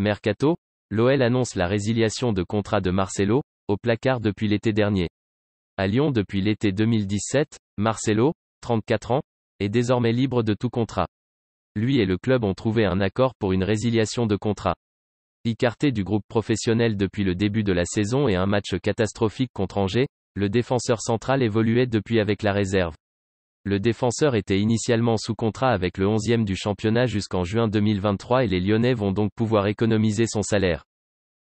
Mercato, l'OL annonce la résiliation de contrat de Marcelo, au placard depuis l'été dernier. À Lyon depuis l'été 2017, Marcelo, 34 ans, est désormais libre de tout contrat. Lui et le club ont trouvé un accord pour une résiliation de contrat. Écarté du groupe professionnel depuis le début de la saison et un match catastrophique contre Angers, le défenseur central évoluait depuis avec la réserve. Le défenseur était initialement sous contrat avec le 11e du championnat jusqu'en juin 2023 et les Lyonnais vont donc pouvoir économiser son salaire.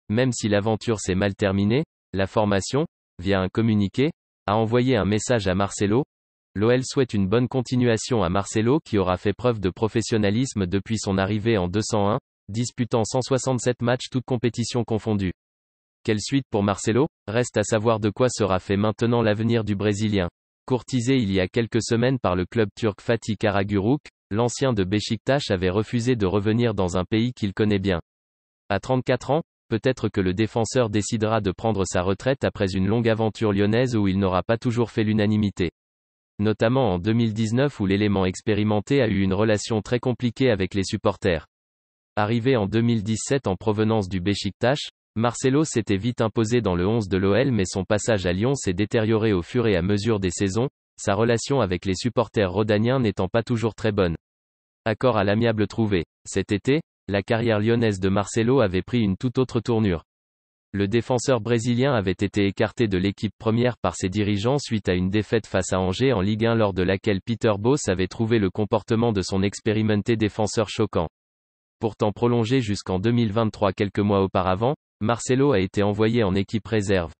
Même si l'aventure s'est mal terminée, la formation, via un communiqué, a envoyé un message à Marcelo. L'OL souhaite une bonne continuation à Marcelo qui aura fait preuve de professionnalisme depuis son arrivée en 201, disputant 167 matchs toutes compétitions confondues. Quelle suite pour Marcelo Reste à savoir de quoi sera fait maintenant l'avenir du Brésilien. Courtisé il y a quelques semaines par le club turc Fatih Karaguruk, l'ancien de Beşiktaş avait refusé de revenir dans un pays qu'il connaît bien. À 34 ans, peut-être que le défenseur décidera de prendre sa retraite après une longue aventure lyonnaise où il n'aura pas toujours fait l'unanimité. Notamment en 2019 où l'élément expérimenté a eu une relation très compliquée avec les supporters. Arrivé en 2017 en provenance du Beşiktaş, Marcelo s'était vite imposé dans le 11 de l'OL mais son passage à Lyon s'est détérioré au fur et à mesure des saisons, sa relation avec les supporters rodaniens n'étant pas toujours très bonne. Accord à l'amiable trouvé. Cet été, la carrière lyonnaise de Marcelo avait pris une toute autre tournure. Le défenseur brésilien avait été écarté de l'équipe première par ses dirigeants suite à une défaite face à Angers en Ligue 1 lors de laquelle Peter Boss avait trouvé le comportement de son expérimenté défenseur choquant. Pourtant prolongé jusqu'en 2023 quelques mois auparavant, Marcelo a été envoyé en équipe réserve.